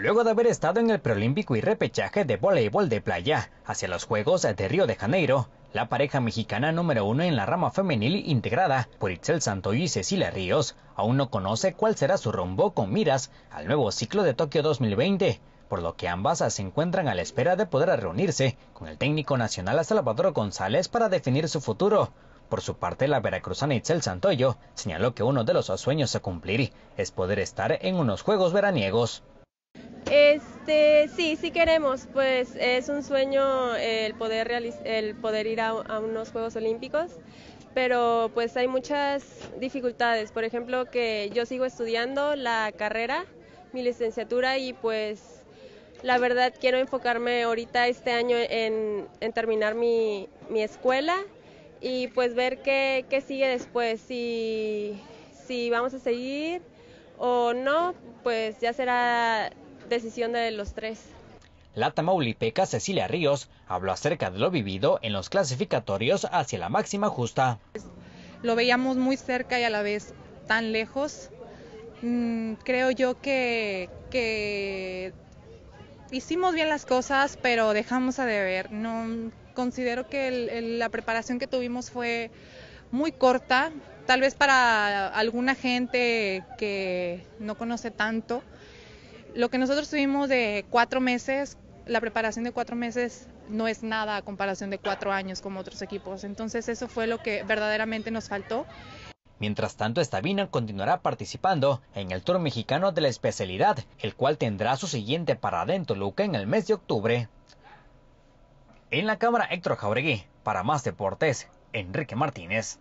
Luego de haber estado en el preolímpico y repechaje de voleibol de playa hacia los Juegos de Río de Janeiro, la pareja mexicana número uno en la rama femenil integrada por Itzel Santoy y Cecilia Ríos aún no conoce cuál será su rumbo con miras al nuevo ciclo de Tokio 2020, por lo que ambas se encuentran a la espera de poder reunirse con el técnico nacional Salvador González para definir su futuro. Por su parte, la veracruzana Itzel Santoyo señaló que uno de los sueños a cumplir es poder estar en unos Juegos veraniegos. Este, sí, sí queremos, pues es un sueño el poder, el poder ir a, unos Juegos Olímpicos, pero pues hay muchas dificultades. Por ejemplo, que yo sigo estudiando la carrera, mi licenciatura, y pues la verdad quiero enfocarme ahorita este año en, terminar mi, escuela y pues ver qué, sigue después, si, si vamos a seguir o no, pues ya será decisión de los tres. La tamaulipeca Cecilia Ríos habló acerca de lo vivido en los clasificatorios hacia la máxima justa. Lo veíamos muy cerca y a la vez tan lejos. Mm, creo yo que, hicimos bien las cosas, pero dejamos a deber. No, considero que la preparación que tuvimos fue muy corta, tal vez para alguna gente que no conoce tanto lo que nosotros tuvimos de cuatro meses, la preparación de cuatro meses no es nada a comparación de cuatro años como otros equipos. Entonces eso fue lo que verdaderamente nos faltó. Mientras tanto, Estabina continuará participando en el Tour Mexicano de la especialidad, el cual tendrá su siguiente parada en Toluca en el mes de octubre. En la cámara, Héctor Jauregui, para más deportes, Enrique Martínez.